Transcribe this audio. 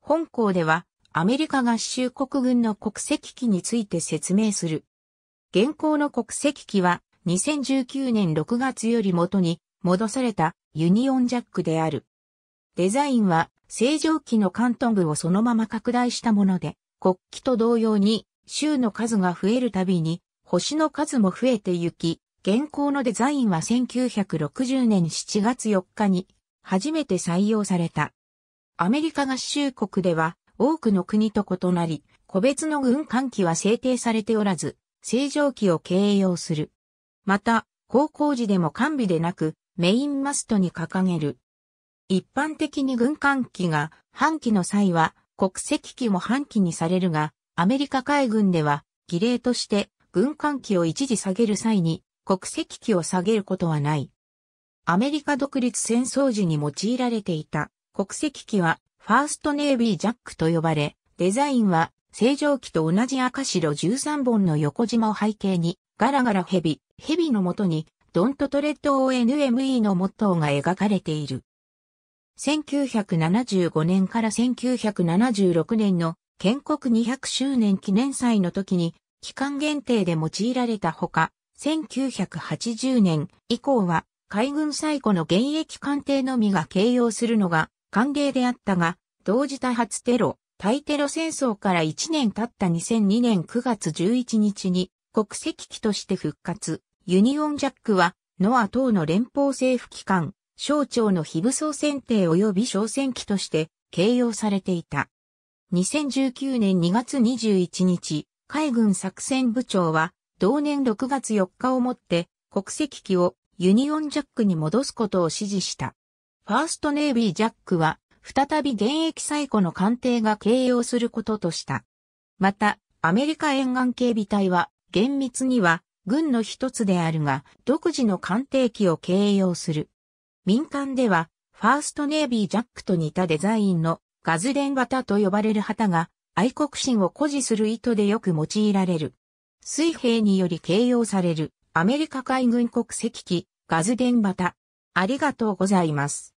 本校では、アメリカ合衆国軍の国籍機について説明する。現行の国籍機は、2019年6月より元に戻されたユニオンジャックである。デザインは正常機の関東部をそのまま拡大したもので、国旗と同様に州の数が増えるたびに星の数も増えてゆき、現行のデザインは1960年7月4日に初めて採用された。アメリカ合衆国では多くの国と異なり、個別の軍艦機は制定されておらず、正常機を形容する。また、高校時でも完備でなく、メインマストに掲げる。一般的に軍艦機が半旗の際は国籍機も半機にされるが、アメリカ海軍では儀礼として軍艦機を一時下げる際に国籍機を下げることはない。アメリカ独立戦争時に用いられていた国籍機はファーストネイビージャックと呼ばれ、デザインは正常機と同じ赤白13本の横縞を背景に、ガラガラヘビ、ヘビのもとに、ドントトレッド ONME のモットーが描かれている。1975年から1976年の建国200周年記念祭の時に期間限定で用いられたほか、1980年以降は海軍最古の現役艦艇のみが形容するのが歓迎であったが、同時多発テロ、対テロ戦争から1年経った2002年9月11日に国籍機として復活、ユニオンジャックは、ノア等の連邦政府機関、省庁の非武装選定及び小選機として形容されていた。2019年2月21日、海軍作戦部長は、同年6月4日をもって、国籍機をユニオンジャックに戻すことを指示した。ファーストネイビージャックは、再び現役最古の艦艇が形容することとした。また、アメリカ沿岸警備隊は、厳密には、軍の一つであるが、独自の艦艇機を形容する。民間では、ファーストネイビージャックと似たデザインのガズデン旗と呼ばれる旗が愛国心を誇示する意図でよく用いられる。水兵により形容されるアメリカ海軍国籍機ガズデン旗。ありがとうございます。